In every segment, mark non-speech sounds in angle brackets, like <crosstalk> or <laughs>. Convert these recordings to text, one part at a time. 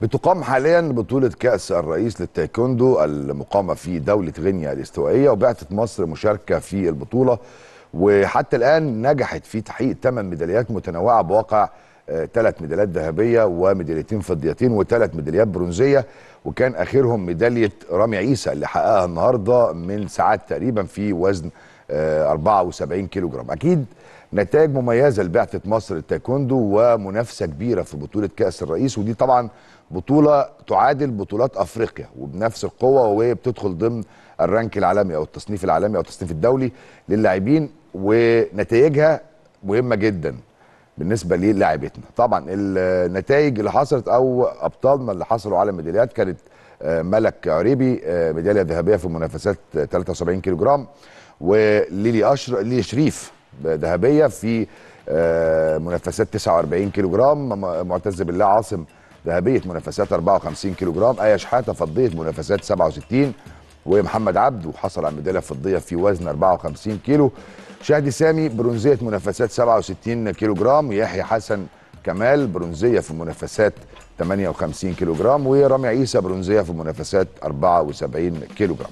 بتقام حاليا بطولة كأس الرئيس للتايكوندو المقامة في دولة غينيا الاستوائية وبعثت مصر مشاركة في البطولة وحتى الآن نجحت في تحقيق 8 ميداليات متنوعة بواقع آه، ثلاث ميداليات ذهبية وميداليتين فضيتين وثلاث ميداليات برونزية وكان آخرهم ميدالية رامي عيسى اللي حققها النهاردة من ساعات تقريبا في وزن 74 كيلو جرام اكيد نتائج مميزه لبعثه مصر للتايكوندو ومنافسه كبيره في بطوله كاس الرئيس ودي طبعا بطوله تعادل بطولات افريقيا وبنفس القوه وهي بتدخل ضمن الرانك العالمي او التصنيف العالمي او التصنيف الدولي للاعبين ونتائجها مهمه جدا بالنسبه للاعبتنا طبعا النتائج اللي حصلت او ابطالنا اللي حصلوا على ميداليات كانت ملك عريبي ميداليه آه، ذهبيه في منافسات 73 كيلو جرام وليلي أشر... ليلي شريف ذهبيه في آه، منافسات 49 كيلو جرام معتز بالله عاصم ذهبيه منافسات 54 كيلو جرام ايه شحاته فضيه منافسات 67 ومحمد عبد وحصل على ميداليه فضيه في وزن 54 كيلو شهدي سامي برونزيه منافسات 67 كيلو جرام يحيى حسن كمال برونزيه في منافسات 58 كيلو جرام ورامي عيسى برونزيه في منافسات 74 كيلو جرام.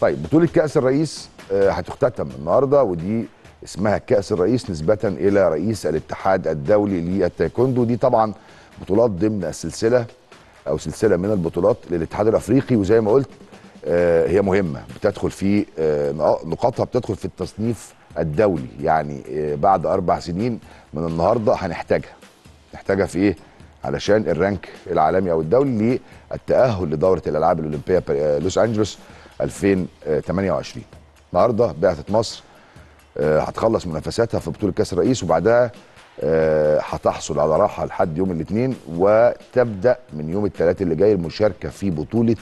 طيب بطوله كاس الرئيس آه، هتختتم النهارده ودي اسمها كاس الرئيس نسبه الى رئيس الاتحاد الدولي للتايكوندو دي طبعا بطولات ضمن السلسله او سلسله من البطولات للاتحاد الافريقي وزي ما قلت آه، هي مهمه بتدخل في آه، نقاطها بتدخل في التصنيف الدولي يعني بعد اربع سنين من النهارده هنحتاجها محتاجه في ايه علشان الرانك العالمي او الدولي للتاهل لدوره الالعاب الاولمبيه لوس انجلوس 2028 النهارده بعثه مصر آه، هتخلص منافساتها في بطوله كاس الرئيس وبعدها آه، هتحصل على راحه لحد يوم الاثنين وتبدا من يوم الثلاثاء اللي جاي المشاركه في بطوله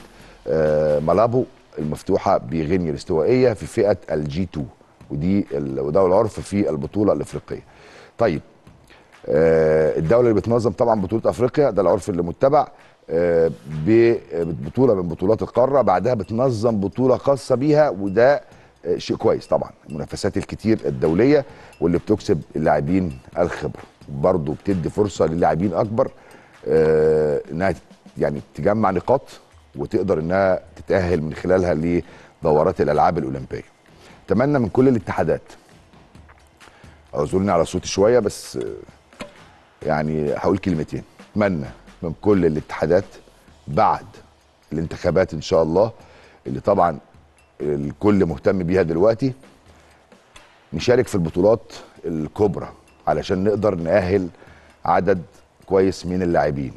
آه، مالابو المفتوحه بغينيا الاستوائيه في فئه الجي 2 ودي وده العرف في البطوله الافريقيه. طيب آه، الدوله اللي بتنظم طبعا بطوله افريقيا ده العرف اللي متبع آه، ببطوله من بطولات القاره بعدها بتنظم بطوله خاصه بيها وده آه، شيء كويس طبعا المنافسات الكتير الدوليه واللي بتكسب اللاعبين الخبره برضه بتدي فرصه للاعبين اكبر انها يعني تجمع نقاط وتقدر انها تتاهل من خلالها لدورات الالعاب الاولمبيه اتمنى من كل الاتحادات اعذرني على صوتي شويه بس يعني هقول كلمتين اتمنى من كل الاتحادات بعد الانتخابات ان شاء الله اللي طبعا الكل مهتم بيها دلوقتي نشارك في البطولات الكبرى علشان نقدر نأهل عدد كويس من اللاعبين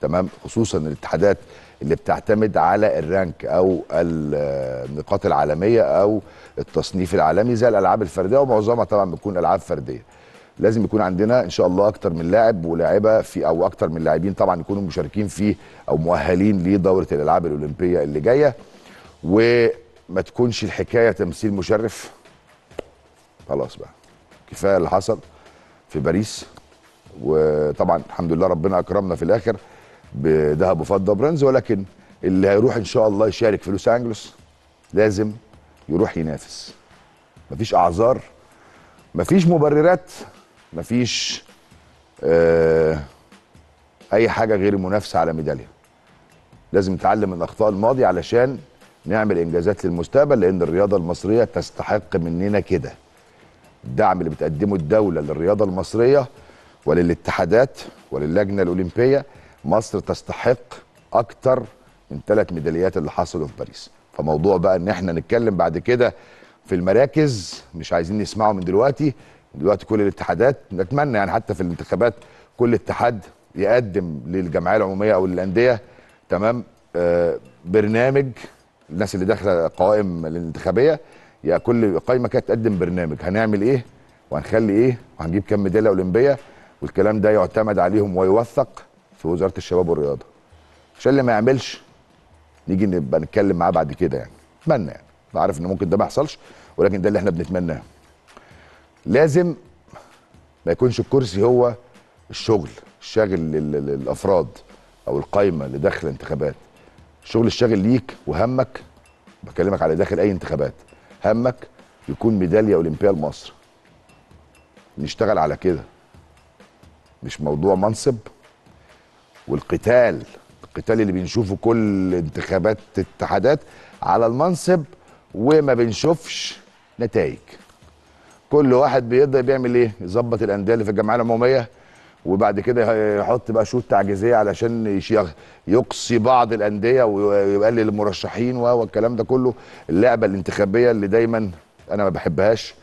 تمام خصوصا الاتحادات اللي بتعتمد على الرانك او النقاط العالميه او التصنيف العالمي زي الالعاب الفرديه ومعظمها طبعا بتكون العاب فرديه لازم يكون عندنا ان شاء الله اكتر من لاعب ولاعبه في او اكتر من لاعبين طبعا يكونوا مشاركين في او مؤهلين لدوره الالعاب الاولمبيه اللي جايه وما تكونش الحكايه تمثيل مشرف خلاص بقى كفايه اللي حصل في باريس وطبعا الحمد لله ربنا اكرمنا في الاخر بذهب وفضه وبرنز ولكن اللي هيروح ان شاء الله يشارك في لوس انجلوس لازم يروح ينافس مفيش اعذار مفيش مبررات مفيش آه اي حاجه غير المنافسه على ميداليه لازم نتعلم من اخطاء الماضي علشان نعمل انجازات للمستقبل لان الرياضه المصريه تستحق مننا كده الدعم اللي بتقدمه الدوله للرياضه المصريه وللاتحادات وللجنه الاولمبيه مصر تستحق اكتر من ثلاث ميداليات اللي حصلوا في باريس فموضوع بقى ان احنا نتكلم بعد كده في المراكز مش عايزين نسمعه من دلوقتي دلوقتي كل الاتحادات نتمنى يعني حتى في الانتخابات كل اتحاد يقدم للجمعيه العموميه او للانديه تمام آه برنامج الناس اللي داخله قوائم الانتخابيه يا كل قايمه كانت تقدم برنامج هنعمل ايه وهنخلي ايه وهنجيب كام ميداليه اولمبيه والكلام ده يعتمد عليهم ويوثق في وزاره الشباب والرياضه عشان اللي ما يعملش نيجي نبقى نتكلم معاه بعد كده يعني اتمنى يعني عارف ان ممكن ده ما يحصلش ولكن ده اللي احنا بنتمناه لازم ما يكونش الكرسي هو الشغل الشاغل للافراد او القايمه اللي داخل الانتخابات الشغل الشاغل ليك وهمك بكلمك على داخل اي انتخابات همك يكون ميداليه اولمبيه لمصر نشتغل على كده مش موضوع منصب والقتال القتال اللي بنشوفه كل انتخابات اتحادات على المنصب وما بنشوفش نتائج كل واحد بيبدا بيعمل ايه؟ يظبط الانديه اللي في الجمعيه العموميه وبعد كده يحط بقى شروط تعجيزيه علشان يقصي بعض الانديه ويقلل المرشحين والكلام ده كله اللعبه الانتخابيه اللي دايما انا ما بحبهاش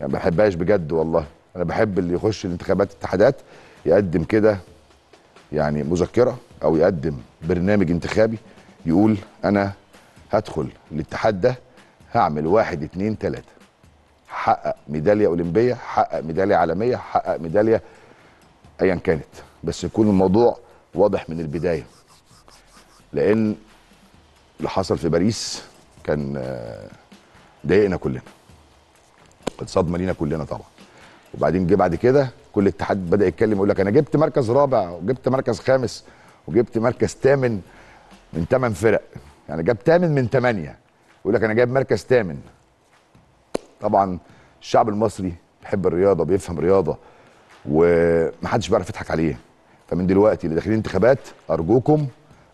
يعني ما بحبهاش بجد والله انا بحب اللي يخش الانتخابات اتحادات يقدم كده يعني مذكره او يقدم برنامج انتخابي يقول انا هدخل الاتحاد ده هعمل واحد اتنين تلاته حقق ميداليه اولمبيه حقق ميداليه عالميه حقق ميداليه ايا كانت بس يكون الموضوع واضح من البدايه لان اللي حصل في باريس كان آه، ضايقنا كلنا كانت صدمه لينا كلنا طبعا وبعدين جه بعد كده كل اتحاد بدا يتكلم يقول لك انا جبت مركز رابع وجبت مركز خامس وجبت مركز ثامن من ثمان فرق يعني جاب ثامن من ثمانيه يقول لك انا جايب مركز ثامن طبعا الشعب المصري بيحب الرياضه بيفهم رياضه ومحدش بيعرف يضحك عليه فمن دلوقتي اللي داخلين انتخابات ارجوكم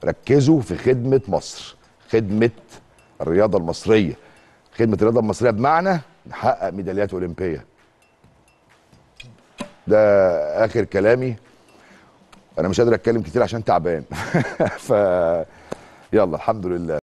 ركزوا في خدمه مصر خدمه الرياضه المصريه خدمه الرياضه المصريه بمعنى نحقق ميداليات اولمبيه ده اخر كلامي انا مش قادر اتكلم كتير عشان تعبان <laughs> ف يلا الحمد لله